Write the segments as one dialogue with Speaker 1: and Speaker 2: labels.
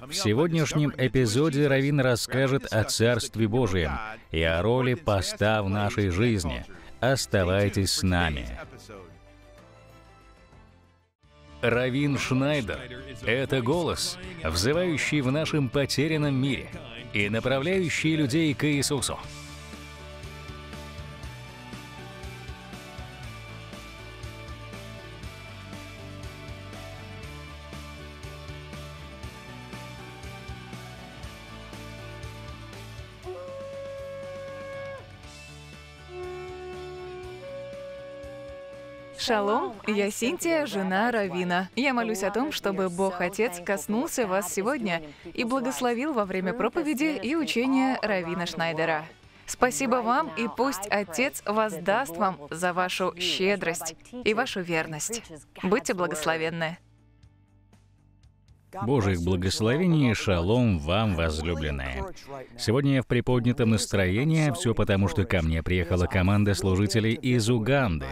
Speaker 1: В сегодняшнем эпизоде Равин расскажет о Царстве Божьем и о роли поста в нашей жизни. Оставайтесь с нами. Равин Шнайдер — это голос, взывающий в нашем потерянном мире и направляющий людей к Иисусу.
Speaker 2: Шалом, я Синтия, жена Равина. Я молюсь о том, чтобы Бог Отец коснулся вас сегодня и благословил во время проповеди и учения Равина Шнайдера. Спасибо вам, и пусть Отец воздаст вам за вашу щедрость и вашу верность. Будьте благословенны.
Speaker 1: Божьих благословений и шалом вам, возлюбленные. Сегодня я в приподнятом настроении, все потому, что ко мне приехала команда служителей из Уганды.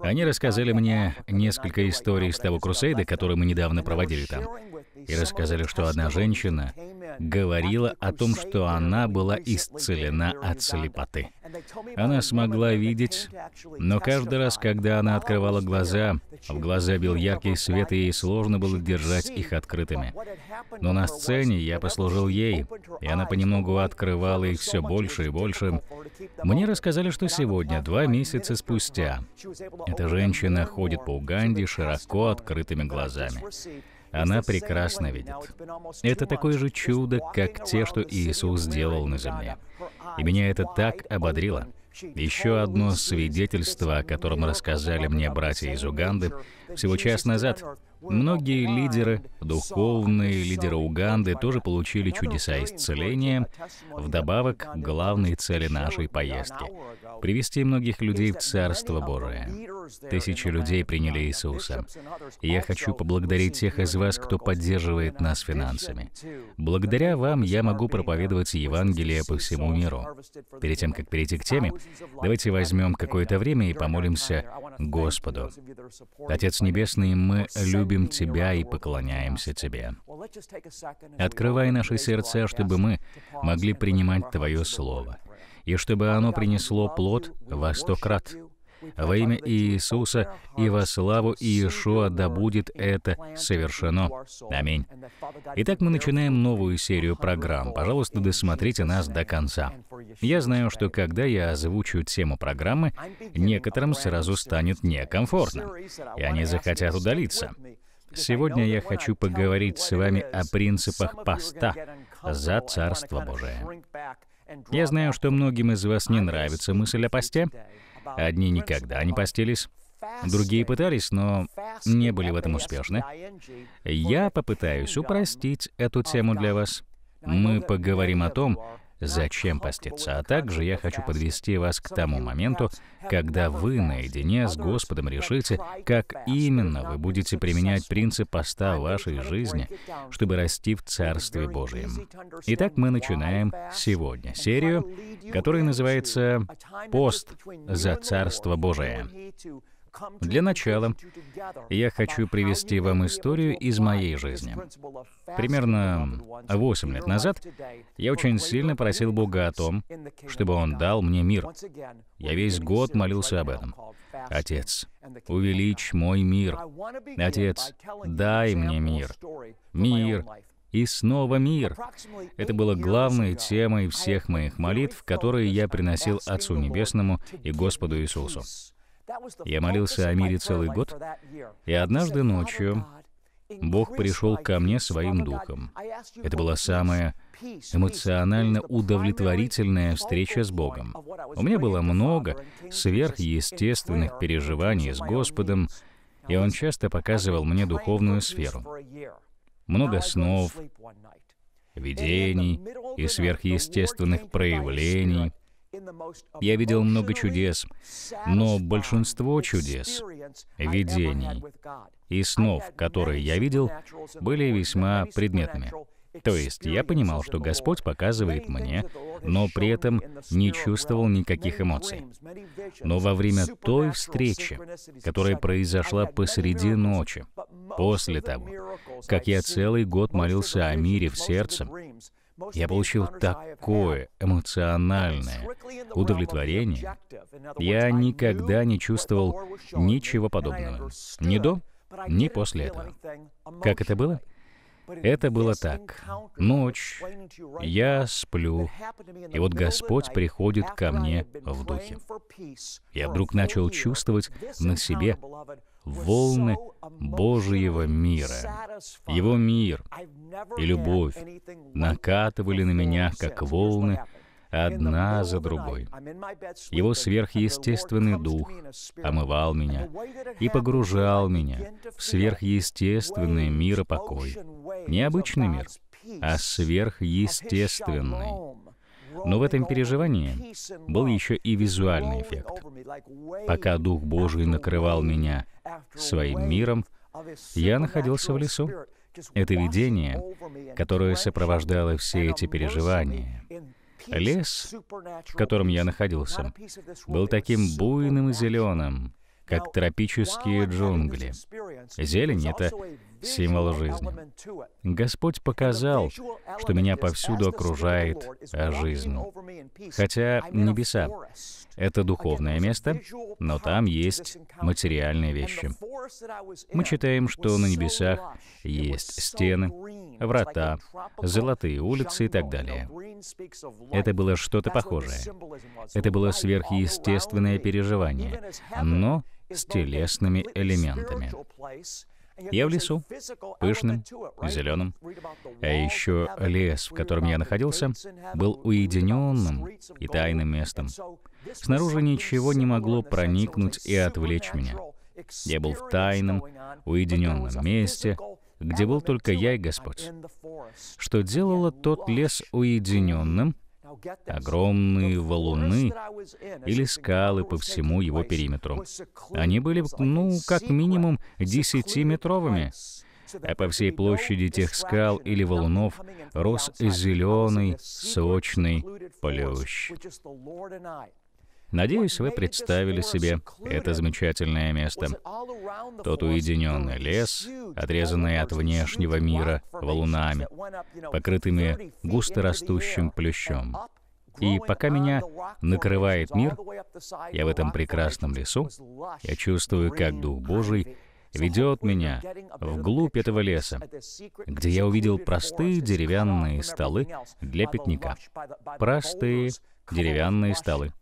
Speaker 1: Они рассказали мне несколько историй с того крусейда, который мы недавно проводили там. И рассказали, что одна женщина говорила о том, что она была исцелена от слепоты. Она смогла видеть, но каждый раз, когда она открывала глаза, в глаза бил яркий свет, и ей сложно было держать их открытыми. Но на сцене я послужил ей, и она понемногу открывала их все больше и больше. Мне рассказали, что сегодня, два месяца спустя, эта женщина ходит по Уганде широко открытыми глазами. Она прекрасно видит. Это такое же чудо, как те, что Иисус сделал на земле. И меня это так ободрило. Еще одно свидетельство, о котором рассказали мне братья из Уганды, всего час назад многие лидеры, духовные лидеры Уганды тоже получили чудеса исцеления. Вдобавок, главной цели нашей поездки — привести многих людей в Царство Божие. Тысячи людей приняли Иисуса. Я хочу поблагодарить тех из вас, кто поддерживает нас финансами. Благодаря вам я могу проповедовать Евангелие по всему миру. Перед тем, как перейти к теме, давайте возьмем какое-то время и помолимся Господу. Отец Небесный, мы любим Тебя и поклоняемся Тебе. Открывай наши сердца, чтобы мы могли принимать Твое Слово, и чтобы оно принесло плод во сто крат во имя Иисуса и во славу Иешуа да будет это совершено. Аминь. Итак, мы начинаем новую серию программ. Пожалуйста, досмотрите нас до конца. Я знаю, что когда я озвучу тему программы, некоторым сразу станет некомфортно, и они захотят удалиться. Сегодня я хочу поговорить с вами о принципах поста за Царство Божие. Я знаю, что многим из вас не нравится мысль о посте, Одни никогда не постились, другие пытались, но не были в этом успешны. Я попытаюсь упростить эту тему для вас. Мы поговорим о том, зачем поститься, а также я хочу подвести вас к тому моменту, когда вы наедине с Господом решите, как именно вы будете применять принцип поста в вашей жизни, чтобы расти в Царстве Божьем. Итак, мы начинаем сегодня серию, которая называется «Пост за Царство Божие». Для начала я хочу привести вам историю из моей жизни. Примерно 8 лет назад я очень сильно просил Бога о том, чтобы Он дал мне мир. Я весь год молился об этом. Отец, увеличь мой мир. Отец, дай мне мир. Мир, и снова мир. Это было главной темой всех моих молитв, которые я приносил Отцу Небесному и Господу Иисусу. Я молился о мире целый год, и однажды ночью Бог пришел ко мне своим духом. Это была самая эмоционально удовлетворительная встреча с Богом. У меня было много сверхъестественных переживаний с Господом, и Он часто показывал мне духовную сферу. Много снов, видений и сверхъестественных проявлений — я видел много чудес, но большинство чудес, видений и снов, которые я видел, были весьма предметными. То есть я понимал, что Господь показывает мне, но при этом не чувствовал никаких эмоций. Но во время той встречи, которая произошла посреди ночи, после того, как я целый год молился о мире в сердце, я получил такое эмоциональное удовлетворение. Я никогда не чувствовал ничего подобного. Ни до, ни после этого. Как это было? Это было так. Ночь, я сплю, и вот Господь приходит ко мне в духе. Я вдруг начал чувствовать на себе волны Божьего мира. Его мир и любовь накатывали на меня, как волны, одна за другой. Его сверхъестественный дух омывал меня и погружал меня в сверхъестественный мир и покой. Необычный мир, а сверхъестественный. Но в этом переживании был еще и визуальный эффект. Пока Дух Божий накрывал меня своим миром, я находился в лесу. Это видение, которое сопровождало все эти переживания, Лес, в котором я находился, был таким буйным и зеленым, как тропические джунгли. Зелень — это символ жизни. Господь показал, что меня повсюду окружает жизнь. Хотя небеса — это духовное место, но там есть материальные вещи. Мы читаем, что на небесах есть стены, врата, золотые улицы и так далее. Это было что-то похожее. Это было сверхъестественное переживание, но с телесными элементами. Я в лесу, пышным, зеленым. А еще лес, в котором я находился, был уединенным и тайным местом. Снаружи ничего не могло проникнуть и отвлечь меня. Я был в тайном, уединенном месте, где был только я и Господь. Что делало тот лес уединенным — Огромные валуны или скалы по всему его периметру. Они были, ну, как минимум, десятиметровыми. А по всей площади тех скал или валунов рос зеленый, сочный плющ. Надеюсь, вы представили себе это замечательное место. Тот уединенный лес, отрезанный от внешнего мира валунами, покрытыми густорастущим плющом. И пока меня накрывает мир, я в этом прекрасном лесу, я чувствую, как Дух Божий ведет меня вглубь этого леса, где я увидел простые деревянные столы для пикника. Простые деревянные столы.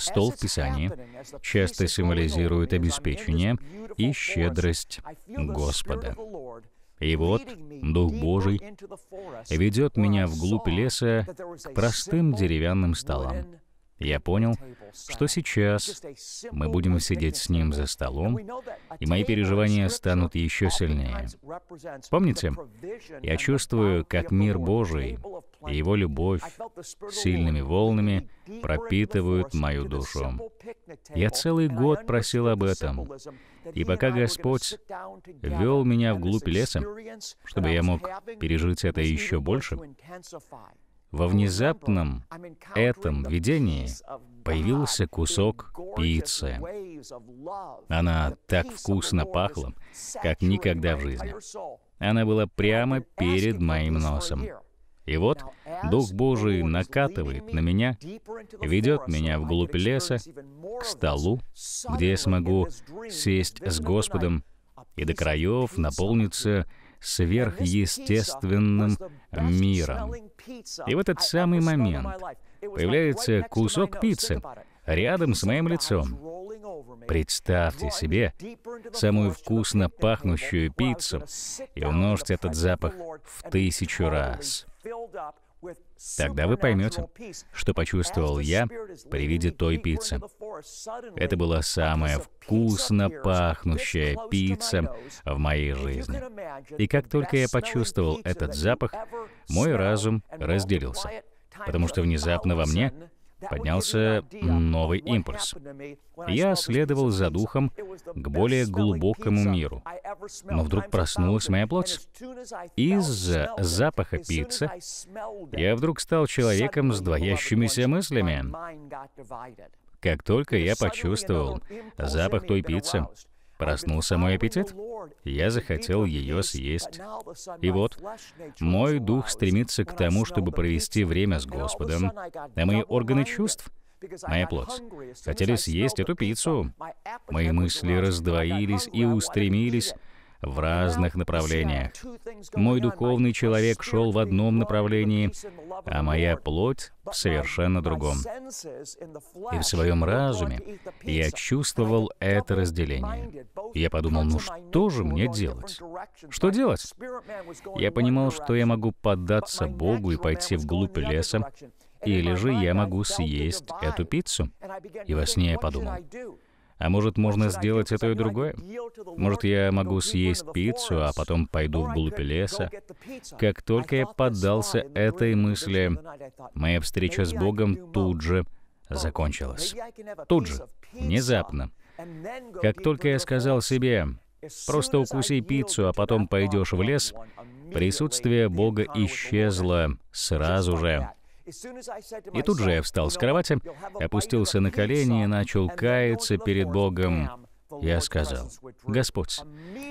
Speaker 1: Стол в Писании часто символизирует обеспечение и щедрость Господа. И вот Дух Божий ведет меня вглубь леса к простым деревянным столам. Я понял, что сейчас мы будем сидеть с ним за столом, и мои переживания станут еще сильнее. Помните, я чувствую, как мир Божий и его любовь сильными волнами пропитывают мою душу. Я целый год просил об этом. И пока Господь вел меня вглубь леса, чтобы я мог пережить это еще больше, во внезапном этом видении появился кусок пиццы. Она так вкусно пахла, как никогда в жизни. Она была прямо перед моим носом. И вот Дух Божий накатывает на меня, ведет меня вглубь леса, к столу, где я смогу сесть с Господом и до краев наполниться сверхъестественным миром. И в этот самый момент появляется кусок пиццы рядом с моим лицом. Представьте себе самую вкусно пахнущую пиццу и умножьте этот запах в тысячу раз. Тогда вы поймете, что почувствовал я при виде той пиццы. Это была самая вкусно пахнущая пицца в моей жизни. И как только я почувствовал этот запах, мой разум разделился, потому что внезапно во мне поднялся новый импульс. Я следовал за духом к более глубокому миру. Но вдруг проснулась моя плоть. Из-за запаха пиццы я вдруг стал человеком с двоящимися мыслями. Как только я почувствовал запах той пиццы, Проснулся мой аппетит. Я захотел ее съесть. И вот, мой дух стремится к тому, чтобы провести время с Господом, а мои органы чувств Моя плоть. Хотели съесть эту пиццу. Мои мысли раздвоились и устремились в разных направлениях. Мой духовный человек шел в одном направлении, а моя плоть в совершенно другом.
Speaker 2: И в своем разуме
Speaker 1: я чувствовал это разделение. Я подумал, ну что же мне делать? Что делать? Я понимал, что я могу поддаться Богу и пойти вглубь леса, или же я могу съесть эту пиццу. И во сне я подумал, а может, можно сделать это и другое? Может, я могу съесть пиццу, а потом пойду вглубь леса? Как только я поддался этой мысли, моя встреча с Богом тут же закончилась. Тут же, внезапно. Как только я сказал себе, просто укуси пиццу, а потом пойдешь в лес, присутствие Бога исчезло сразу же.
Speaker 2: И тут же я встал с
Speaker 1: кровати, опустился на колени и начал каяться перед Богом. Я сказал, «Господь,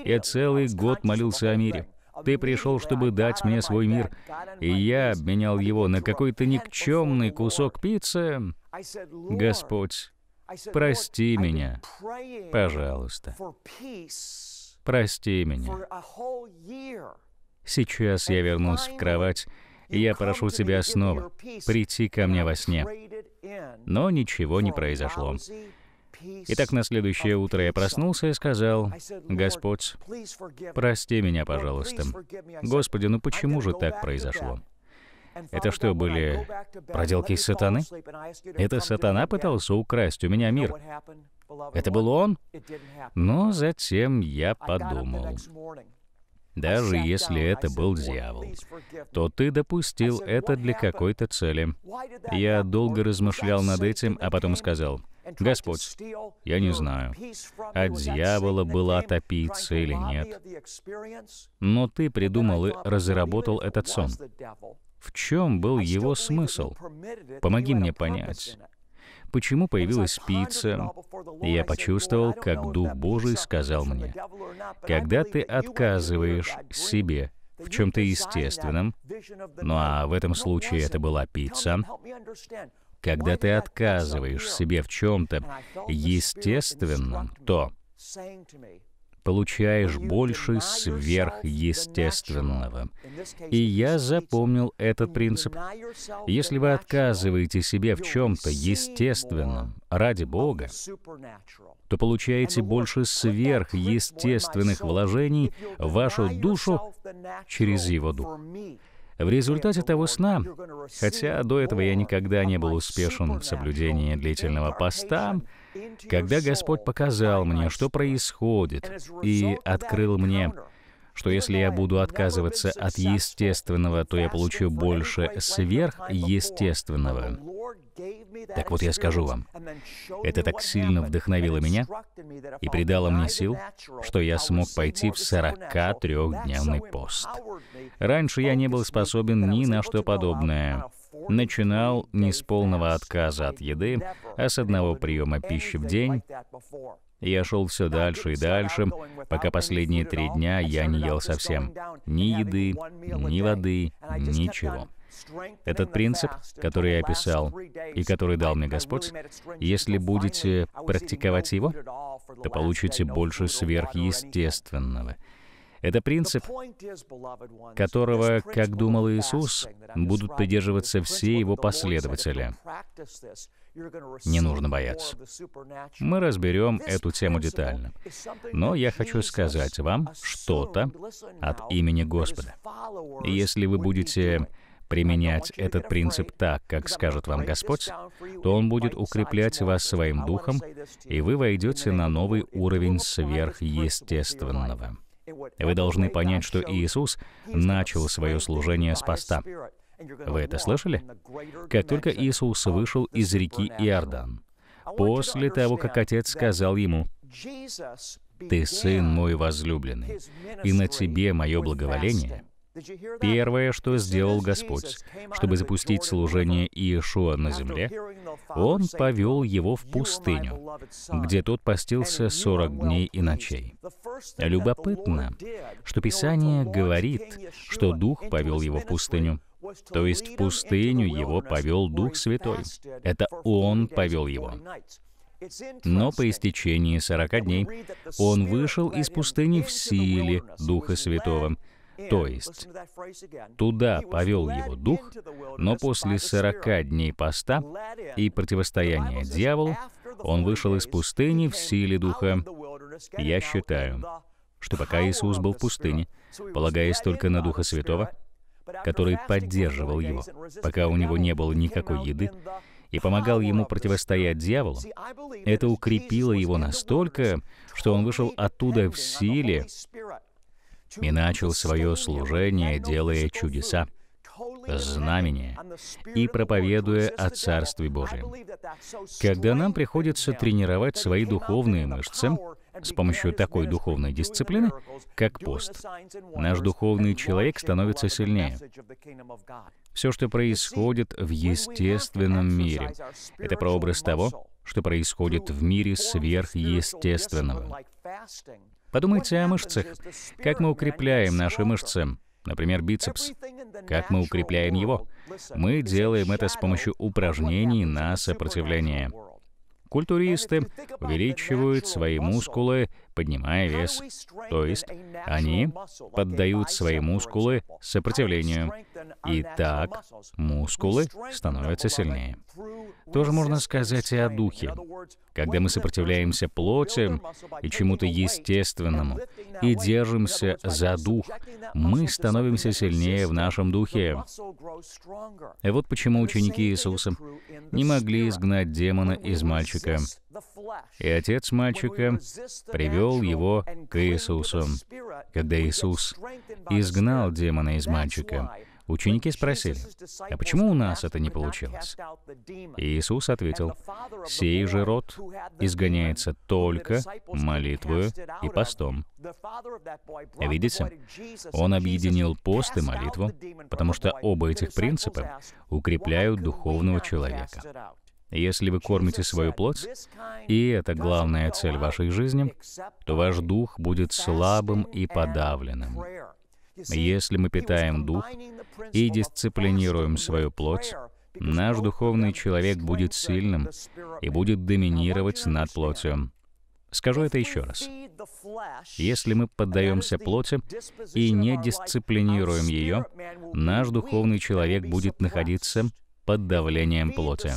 Speaker 1: я целый год молился о мире. Ты пришел, чтобы дать мне свой мир, и я обменял его на какой-то никчемный кусок пиццы. Господь, прости меня, пожалуйста. Прости меня». Сейчас я вернусь в кровать и я прошу тебя снова прийти ко мне во сне. Но ничего не произошло. Итак, на следующее утро я проснулся и сказал, «Господь, прости меня, пожалуйста. Господи, ну почему же так произошло?» Это что, были проделки сатаны?
Speaker 2: Это сатана
Speaker 1: пытался украсть у меня мир.
Speaker 2: Это был он? Но
Speaker 1: затем я подумал даже если это был дьявол, то ты допустил это для какой-то цели. Я долго размышлял над этим, а потом сказал, Господь, я не знаю, от дьявола была та пицца или нет, но ты придумал и разработал этот сон. В чем был его смысл? Помоги мне понять почему появилась пицца. я почувствовал, как Дух Божий сказал мне, когда ты отказываешь себе в чем-то естественном, ну а в этом случае это была пицца, когда ты отказываешь себе в чем-то естественном, то получаешь больше сверхъестественного. И я запомнил этот принцип. Если вы отказываете себе в чем-то естественном ради Бога, то получаете больше сверхъестественных вложений в вашу душу через Его Дух. В результате того сна, хотя до этого я никогда не был успешен в соблюдении длительного поста, когда Господь показал мне, что происходит, и открыл мне что если я буду отказываться от естественного, то я получу больше сверхъестественного. Так вот я скажу вам, это так сильно вдохновило меня и придало мне сил, что я смог пойти в 43-дневный пост. Раньше я не был способен ни на что подобное. Начинал не с полного отказа от еды, а с одного приема пищи в день, я шел все дальше и дальше, пока последние три дня я не ел совсем. Ни еды, ни воды, ничего. Этот принцип, который я описал и который дал мне Господь, если будете практиковать его, то получите больше сверхъестественного. Это принцип, которого, как думал Иисус, будут придерживаться все его последователи.
Speaker 2: Не нужно бояться. Мы разберем эту тему детально. Но я хочу сказать вам что-то от имени Господа.
Speaker 1: Если вы будете применять этот принцип так, как скажет вам Господь, то Он будет укреплять вас своим духом, и вы войдете на новый уровень сверхъестественного. Вы должны понять, что Иисус начал свое служение с поста. Вы это слышали? Как только Иисус вышел из реки Иордан, после того, как Отец сказал ему, «Ты сын мой возлюбленный, и на тебе мое благоволение», Первое, что сделал Господь, чтобы запустить служение Иешуа на земле, Он повел его в пустыню, где тот постился 40 дней и ночей. Любопытно, что Писание говорит, что Дух повел его в пустыню, то есть в пустыню его повел Дух Святой. Это Он повел его. Но по истечении 40 дней он вышел из пустыни в силе Духа Святого, то есть, туда повел его дух, но после сорока дней поста и противостояния дьяволу он вышел из пустыни в силе духа. Я считаю, что пока Иисус был в пустыне, полагаясь только на Духа Святого, который поддерживал его, пока у него не было никакой еды, и помогал ему противостоять дьяволу, это укрепило его настолько, что он вышел оттуда в силе и начал свое служение, делая чудеса, знамения и проповедуя о Царстве Божьем. Когда нам приходится тренировать свои духовные мышцы с помощью такой духовной дисциплины, как пост, наш духовный человек становится сильнее. Все, что происходит в естественном мире, это прообраз того, что происходит в мире сверхъестественного. Подумайте о мышцах. Как мы укрепляем наши мышцы? Например, бицепс. Как мы укрепляем его? Мы делаем это с помощью упражнений на сопротивление. Культуристы увеличивают свои мускулы поднимая вес. То есть они поддают свои мускулы сопротивлению. И так мускулы становятся сильнее. Тоже можно сказать и о духе. Когда мы сопротивляемся плоти и чему-то естественному, и держимся за дух, мы становимся сильнее в нашем духе. И э, вот почему ученики Иисуса не могли изгнать демона из мальчика, и отец мальчика привел его к Иисусу. Когда Иисус изгнал демона из мальчика, ученики спросили, «А почему у нас это не получилось?» Иисус ответил, «Сей же род изгоняется только молитвою и постом». Видите, он объединил пост и молитву, потому что оба этих принципа укрепляют духовного человека. Если вы кормите свою плоть, и это главная цель вашей жизни, то ваш дух будет слабым и подавленным. Если мы питаем дух и дисциплинируем свою плоть, наш духовный человек будет сильным и будет доминировать над плотью. Скажу это еще раз. Если мы поддаемся плоти и не дисциплинируем ее, наш духовный человек будет находиться под давлением плоти.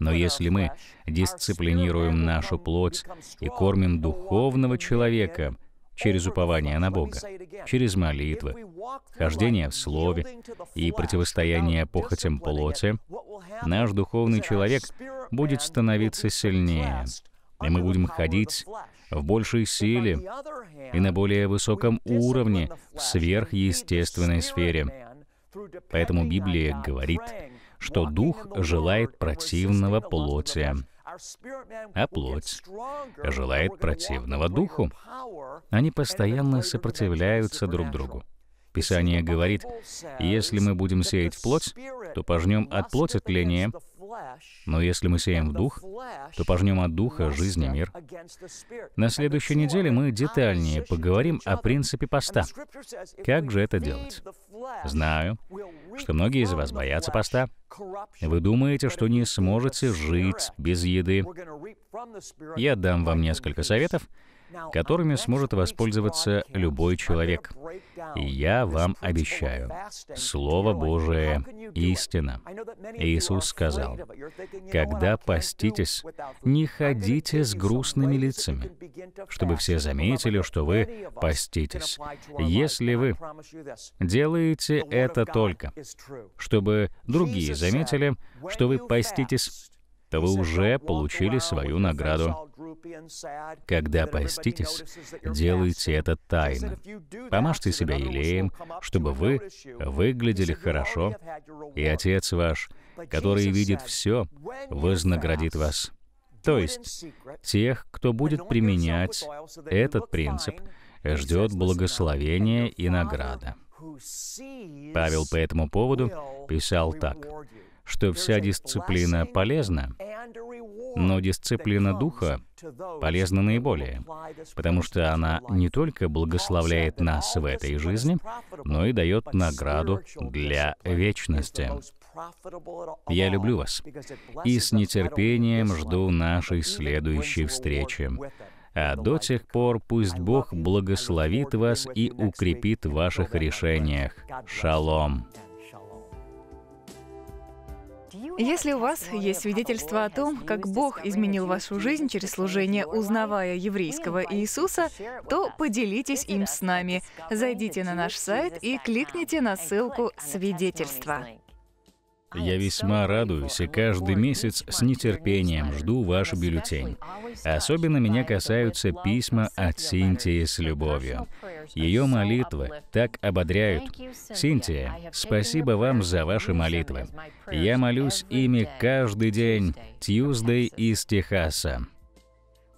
Speaker 1: Но если мы дисциплинируем нашу плоть и кормим духовного человека через упование на Бога, через молитвы, хождение в Слове и противостояние похотям плоти, наш духовный человек будет становиться сильнее, и мы будем ходить в большей силе и на более высоком уровне в сверхъестественной сфере, Поэтому Библия говорит, что дух желает противного плоти, а плоть желает противного духу. Они постоянно сопротивляются друг другу. Писание говорит, если мы будем сеять в плоть, то пожнем от плоти тление, но если мы сеем в дух, то пожнем от духа жизнь и мир. На следующей неделе мы детальнее поговорим о принципе поста. Как же это делать? Знаю, что многие из вас боятся поста. Вы думаете, что не сможете жить без еды. Я дам вам несколько советов, которыми сможет воспользоваться любой человек. И я вам обещаю, Слово Божие — истина. Иисус сказал, «Когда поститесь, не ходите с грустными лицами, чтобы все заметили, что вы поститесь. Если вы делаете это только, чтобы другие заметили, что вы поститесь, то вы уже получили свою награду. Когда поститесь, делайте это тайно. Помажьте себя елеем, чтобы вы выглядели хорошо, и Отец ваш, который видит все, вознаградит вас. То есть тех, кто будет применять этот принцип, ждет благословение и награда. Павел по этому поводу писал так что вся дисциплина полезна, но дисциплина духа полезна наиболее, потому что она не только благословляет нас в этой жизни, но и дает награду для вечности. Я люблю вас и с нетерпением жду нашей следующей встречи. А до тех пор пусть Бог благословит вас и укрепит в ваших решениях. Шалом!
Speaker 2: Если у вас есть свидетельство о том, как Бог изменил вашу жизнь через служение, узнавая еврейского Иисуса, то поделитесь им с нами. Зайдите на наш сайт и кликните на ссылку «Свидетельство».
Speaker 1: Я весьма радуюсь и каждый месяц с нетерпением жду ваш бюллетень. Особенно меня касаются письма от Синтии с любовью. Ее молитвы так ободряют. Синтия, спасибо вам за ваши молитвы. Я молюсь ими каждый день, Тьюздей из Техаса.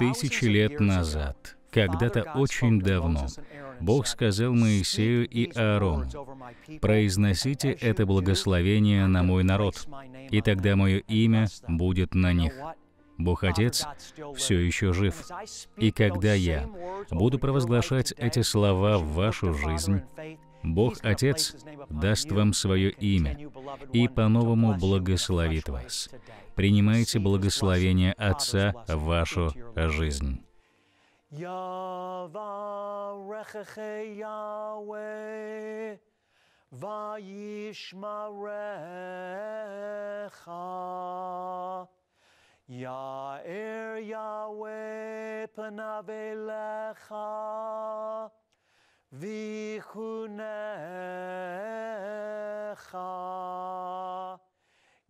Speaker 1: тысячи лет назад, когда-то очень давно, Бог сказал Моисею и Аарону, «Произносите это благословение на мой народ, и тогда мое имя будет на них». Бог Отец все еще жив. И когда я буду провозглашать эти слова в вашу жизнь, Бог Отец даст вам свое имя и по-новому благословит вас. Принимайте благословение Отца в вашу жизнь.
Speaker 2: Ya'er Yahweh panav elecha ויחונך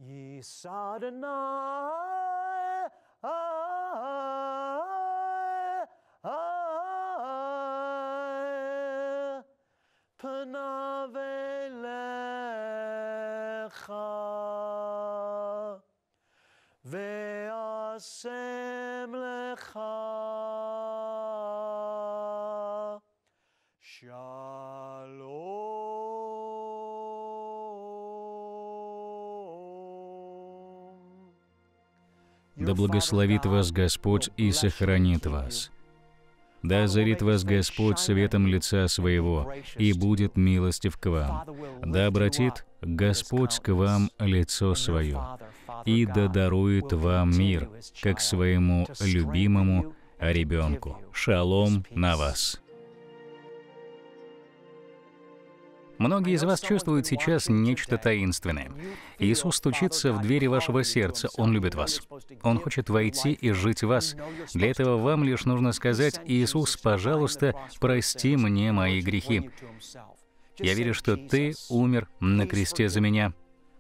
Speaker 2: יסדנה פניו אליך ועשם לך Шалом.
Speaker 1: Да благословит вас Господь и сохранит вас. Да озарит вас Господь светом лица своего, и будет милостив к вам. Да обратит Господь к вам лицо свое, и да дарует вам мир, как своему любимому ребенку. Шалом на вас! Многие из вас чувствуют сейчас нечто таинственное. Иисус стучится в двери вашего сердца, Он любит вас. Он хочет войти и жить в вас. Для этого вам лишь нужно сказать, «Иисус, пожалуйста, прости мне мои грехи». Я верю, что Ты умер на кресте за меня.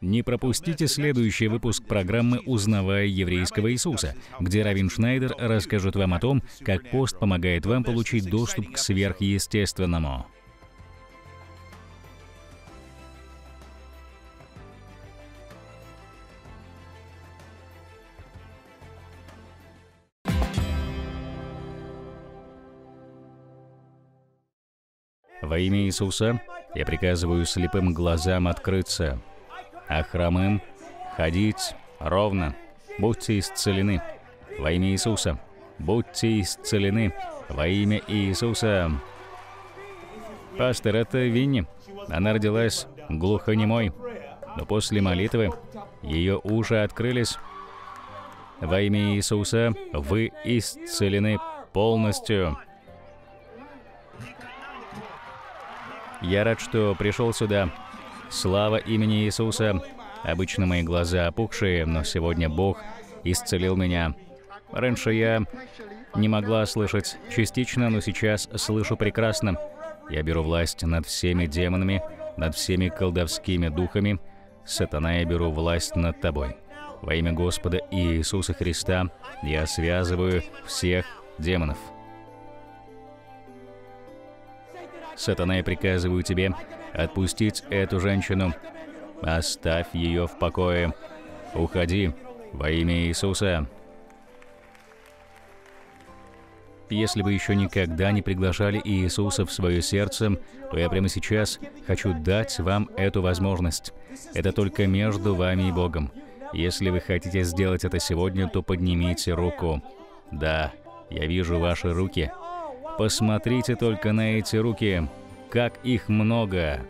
Speaker 1: Не пропустите следующий выпуск программы «Узнавая еврейского Иисуса», где Равин Шнайдер расскажет вам о том, как пост помогает вам получить доступ к сверхъестественному. Во имя Иисуса я приказываю слепым глазам открыться – а хромым ходить ровно. Будьте исцелены. Во имя Иисуса. Будьте исцелены. Во имя Иисуса. Пастор, это Винни. Она родилась глухонемой. Но после молитвы ее уши открылись. Во имя Иисуса вы исцелены полностью. Я рад, что пришел сюда. Слава имени Иисуса! Обычно мои глаза опухшие, но сегодня Бог исцелил меня. Раньше я не могла слышать частично, но сейчас слышу прекрасно. Я беру власть над всеми демонами, над всеми колдовскими духами. Сатана, я беру власть над тобой. Во имя Господа Иисуса Христа я связываю всех демонов. Сатана, я приказываю тебе отпустить эту женщину. Оставь ее в покое. Уходи во имя Иисуса. Если вы еще никогда не приглашали Иисуса в свое сердце, то я прямо сейчас хочу дать вам эту возможность. Это только между вами и Богом. Если вы хотите сделать это сегодня, то поднимите руку. Да, я вижу ваши руки. Посмотрите только на эти руки как их много!»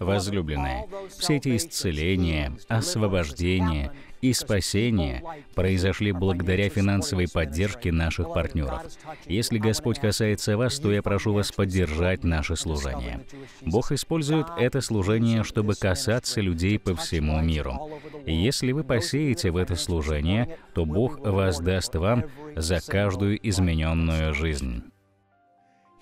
Speaker 1: Возлюбленные, все эти исцеления, освобождения и спасения произошли благодаря финансовой поддержке наших партнеров. Если Господь касается вас, то я прошу вас поддержать наше служение. Бог использует это служение, чтобы касаться людей по всему миру. Если вы посеете в это служение, то Бог воздаст вам за каждую измененную жизнь.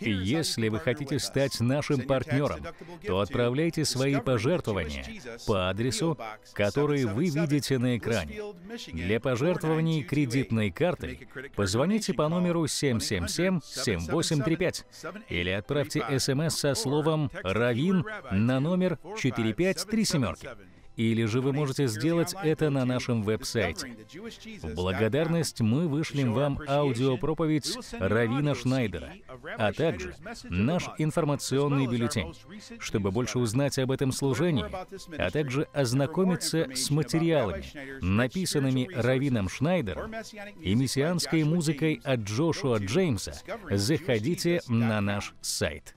Speaker 1: И если вы хотите стать нашим партнером, то отправляйте свои пожертвования по адресу, который вы видите на экране. Для пожертвований кредитной картой позвоните по номеру 777-7835 или отправьте смс со словом «Равин» на номер 4537 или же вы можете сделать это на нашем веб-сайте. В благодарность мы вышлем вам аудиопроповедь Равина Шнайдера, а также наш информационный бюллетень, чтобы больше узнать об этом служении, а также ознакомиться с материалами, написанными Равином Шнайдером и мессианской музыкой от Джошуа Джеймса, заходите на наш сайт.